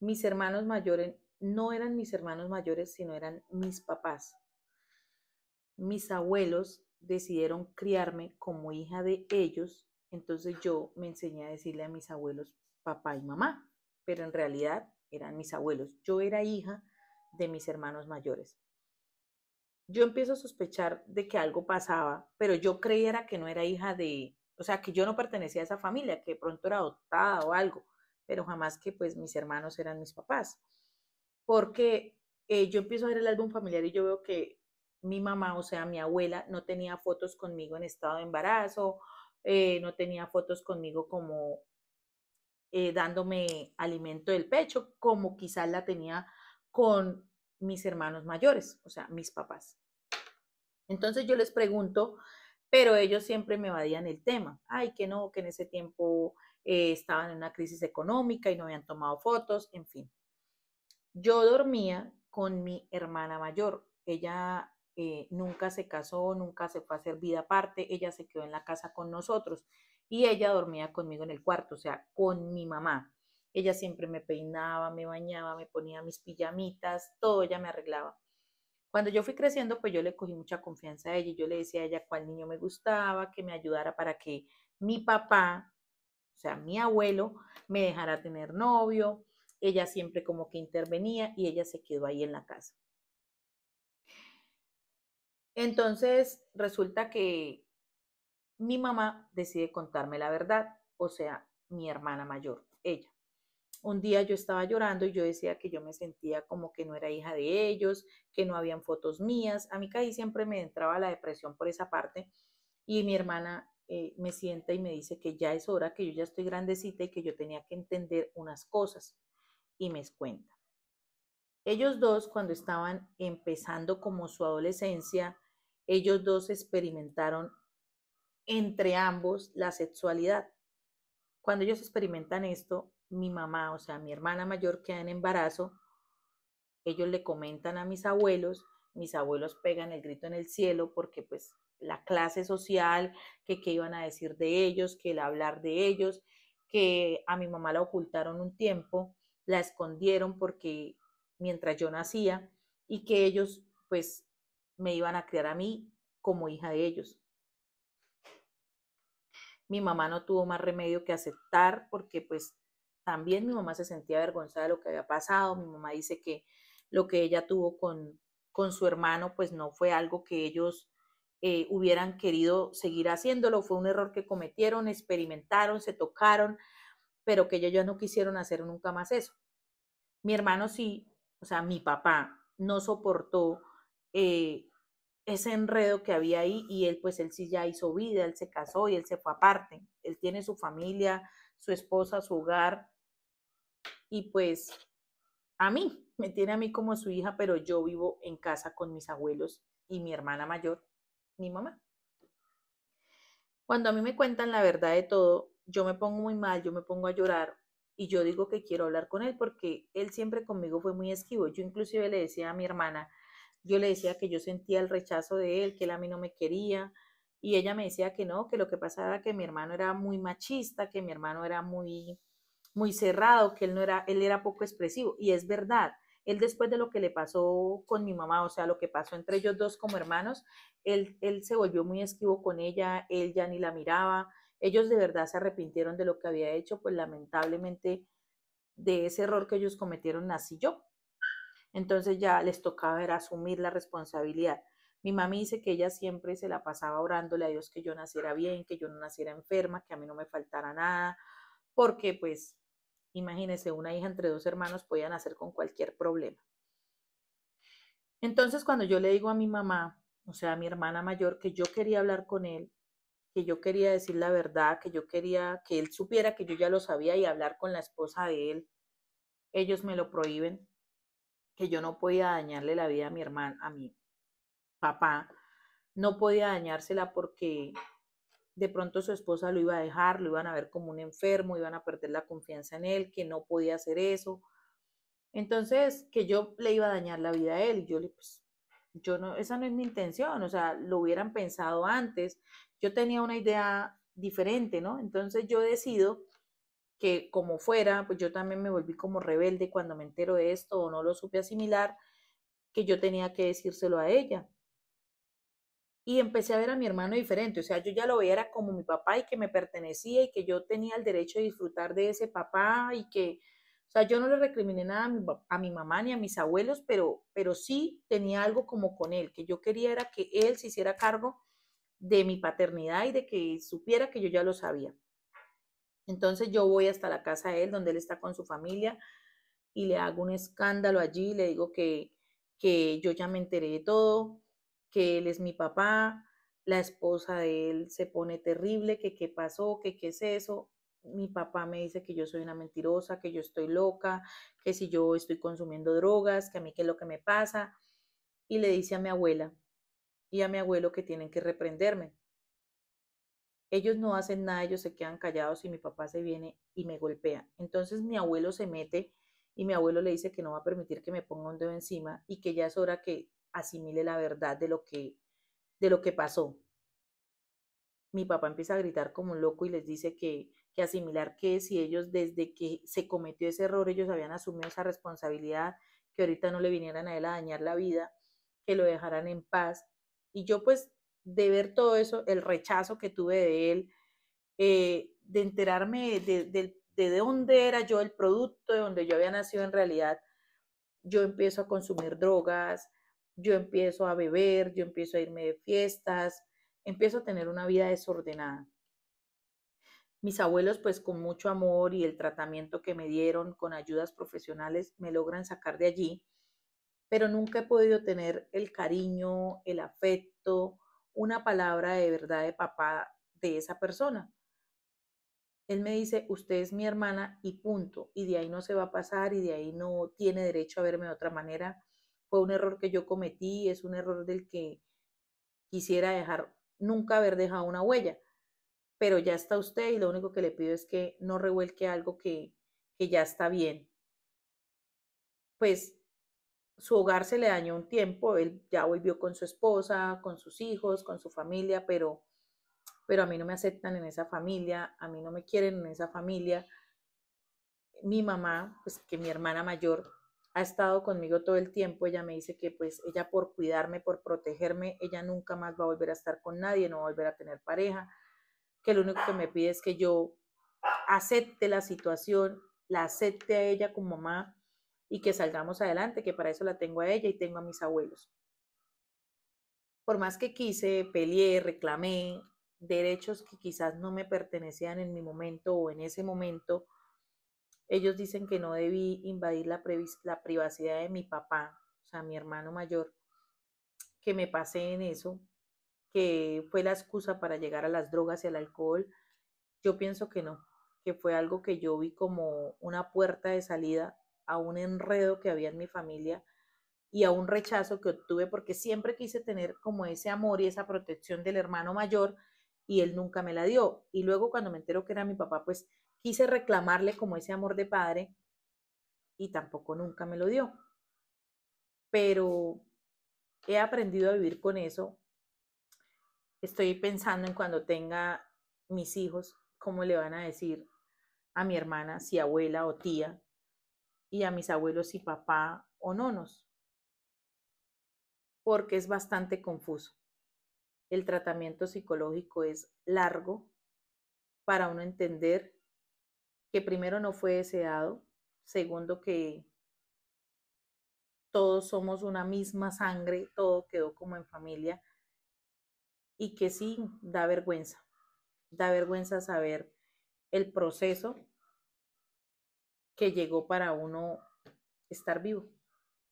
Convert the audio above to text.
mis hermanos mayores no eran mis hermanos mayores, sino eran mis papás. Mis abuelos decidieron criarme como hija de ellos, entonces yo me enseñé a decirle a mis abuelos papá y mamá, pero en realidad eran mis abuelos. Yo era hija de mis hermanos mayores. Yo empiezo a sospechar de que algo pasaba, pero yo creía que no era hija de, o sea, que yo no pertenecía a esa familia, que pronto era adoptada o algo pero jamás que pues mis hermanos eran mis papás. Porque eh, yo empiezo a ver el álbum familiar y yo veo que mi mamá, o sea, mi abuela, no tenía fotos conmigo en estado de embarazo, eh, no tenía fotos conmigo como eh, dándome alimento del pecho, como quizás la tenía con mis hermanos mayores, o sea, mis papás. Entonces yo les pregunto, pero ellos siempre me evadían el tema. Ay, que no, que en ese tiempo eh, estaban en una crisis económica y no habían tomado fotos, en fin. Yo dormía con mi hermana mayor. Ella eh, nunca se casó, nunca se fue a hacer vida aparte, ella se quedó en la casa con nosotros y ella dormía conmigo en el cuarto, o sea, con mi mamá. Ella siempre me peinaba, me bañaba, me ponía mis pijamitas, todo ella me arreglaba. Cuando yo fui creciendo, pues yo le cogí mucha confianza a ella y yo le decía a ella cuál niño me gustaba, que me ayudara para que mi papá o sea, mi abuelo me dejará tener novio, ella siempre como que intervenía y ella se quedó ahí en la casa. Entonces, resulta que mi mamá decide contarme la verdad, o sea, mi hermana mayor, ella. Un día yo estaba llorando y yo decía que yo me sentía como que no era hija de ellos, que no habían fotos mías. A mí casi siempre me entraba la depresión por esa parte. Y mi hermana eh, me sienta y me dice que ya es hora, que yo ya estoy grandecita y que yo tenía que entender unas cosas. Y me cuenta. Ellos dos, cuando estaban empezando como su adolescencia, ellos dos experimentaron entre ambos la sexualidad. Cuando ellos experimentan esto, mi mamá, o sea, mi hermana mayor queda en embarazo, ellos le comentan a mis abuelos, mis abuelos pegan el grito en el cielo porque pues la clase social, que qué iban a decir de ellos, que el hablar de ellos, que a mi mamá la ocultaron un tiempo, la escondieron porque mientras yo nacía y que ellos pues me iban a criar a mí como hija de ellos. Mi mamá no tuvo más remedio que aceptar porque pues también mi mamá se sentía avergonzada de lo que había pasado. Mi mamá dice que lo que ella tuvo con, con su hermano pues no fue algo que ellos eh, hubieran querido seguir haciéndolo. Fue un error que cometieron, experimentaron, se tocaron, pero que ellos ya no quisieron hacer nunca más eso. Mi hermano sí, o sea, mi papá no soportó eh, ese enredo que había ahí y él pues él sí ya hizo vida, él se casó y él se fue aparte. Él tiene su familia, su esposa, su hogar y pues a mí, me tiene a mí como su hija, pero yo vivo en casa con mis abuelos y mi hermana mayor mi mamá. Cuando a mí me cuentan la verdad de todo, yo me pongo muy mal, yo me pongo a llorar y yo digo que quiero hablar con él porque él siempre conmigo fue muy esquivo. Yo inclusive le decía a mi hermana, yo le decía que yo sentía el rechazo de él, que él a mí no me quería y ella me decía que no, que lo que pasaba era que mi hermano era muy machista, que mi hermano era muy muy cerrado, que él no era él era poco expresivo y es verdad él después de lo que le pasó con mi mamá, o sea, lo que pasó entre ellos dos como hermanos, él, él se volvió muy esquivo con ella, él ya ni la miraba, ellos de verdad se arrepintieron de lo que había hecho, pues lamentablemente de ese error que ellos cometieron nací yo. Entonces ya les tocaba asumir la responsabilidad. Mi mami dice que ella siempre se la pasaba orándole a Dios que yo naciera bien, que yo no naciera enferma, que a mí no me faltara nada, porque pues Imagínense, una hija entre dos hermanos podía nacer con cualquier problema. Entonces, cuando yo le digo a mi mamá, o sea, a mi hermana mayor, que yo quería hablar con él, que yo quería decir la verdad, que yo quería que él supiera que yo ya lo sabía y hablar con la esposa de él, ellos me lo prohíben, que yo no podía dañarle la vida a mi hermana, a mi papá, no podía dañársela porque de pronto su esposa lo iba a dejar, lo iban a ver como un enfermo, iban a perder la confianza en él, que no podía hacer eso. Entonces, que yo le iba a dañar la vida a él, yo le, pues, yo no, esa no es mi intención, o sea, lo hubieran pensado antes, yo tenía una idea diferente, ¿no? Entonces yo decido que como fuera, pues yo también me volví como rebelde cuando me entero de esto o no lo supe asimilar, que yo tenía que decírselo a ella y empecé a ver a mi hermano diferente. O sea, yo ya lo veía como mi papá y que me pertenecía y que yo tenía el derecho de disfrutar de ese papá y que, o sea, yo no le recriminé nada a mi, mamá ni a mis abuelos, pero, pero sí tenía algo como con él, que yo quería era que él se hiciera cargo de mi paternidad y de que supiera que yo ya lo sabía. Entonces yo voy hasta la casa de él, donde él está con su familia, y le hago un escándalo allí, le digo que, que yo ya me enteré de todo, que él es mi papá, la esposa de él se pone terrible, que qué pasó, que qué es eso. Mi papá me dice que yo soy una mentirosa, que yo estoy loca, que si yo estoy consumiendo drogas, que a mí qué es lo que me pasa. Y le dice a mi abuela y a mi abuelo que tienen que reprenderme. Ellos no hacen nada, ellos se quedan callados y mi papá se viene y me golpea. Entonces mi abuelo se mete y mi abuelo le dice que no va a permitir que me ponga un dedo encima y que ya es hora que asimile la verdad de lo que, de lo que pasó. Mi papá empieza a gritar como un loco y les dice que, que asimilar que si ellos desde que se cometió ese error, ellos habían asumido esa responsabilidad, que ahorita no le vinieran a él a dañar la vida, que lo dejaran en paz. Y yo pues de ver todo eso, el rechazo que tuve de él, eh, de enterarme de, de, de, dónde era yo el producto, de dónde yo había nacido en realidad, yo empiezo a consumir drogas, yo empiezo a beber, yo empiezo a irme de fiestas, empiezo a tener una vida desordenada. Mis abuelos, pues con mucho amor y el tratamiento que me dieron con ayudas profesionales, me logran sacar de allí, pero nunca he podido tener el cariño, el afecto, una palabra de verdad de papá de esa persona. Él me dice, usted es mi hermana y punto, y de ahí no se va a pasar y de ahí no tiene derecho a verme de otra manera fue un error que yo cometí, es un error del que quisiera dejar, nunca haber dejado una huella, pero ya está usted y lo único que le pido es que no revuelque algo que, ya está bien. Pues su hogar se le dañó un tiempo, él ya volvió con su esposa, con sus hijos, con su familia, pero, pero a mí no me aceptan en esa familia, a mí no me quieren en esa familia. Mi mamá, pues que mi hermana mayor, ha estado conmigo todo el tiempo. Ella me dice que pues ella por cuidarme, por protegerme, ella nunca más va a volver a estar con nadie, no va a volver a tener pareja, que lo único que me pide es que yo acepte la situación, la acepte a ella como mamá y que salgamos adelante, que para eso la tengo a ella y tengo a mis abuelos. Por más que quise, peleé, reclamé derechos que quizás no me pertenecían en mi momento o en ese momento, ellos dicen que no debí invadir la, privacidad de mi papá, o sea, mi hermano mayor, que me pasé en eso, que fue la excusa para llegar a las drogas y al alcohol. Yo pienso que no, que fue algo que yo vi como una puerta de salida a un enredo que había en mi familia y a un rechazo que obtuve porque siempre quise tener como ese amor y esa protección del hermano mayor y él nunca me la dio. Y luego cuando me entero que era mi papá, pues Quise reclamarle como ese amor de padre y tampoco nunca me lo dio. Pero he aprendido a vivir con eso. Estoy pensando en cuando tenga mis hijos, cómo le van a decir a mi hermana si abuela o tía y a mis abuelos si papá o nonos. Porque es bastante confuso. El tratamiento psicológico es largo para uno entender que primero no fue deseado, segundo que todos somos una misma sangre, todo quedó como en familia y que sí da vergüenza, da vergüenza saber el proceso que llegó para uno estar vivo.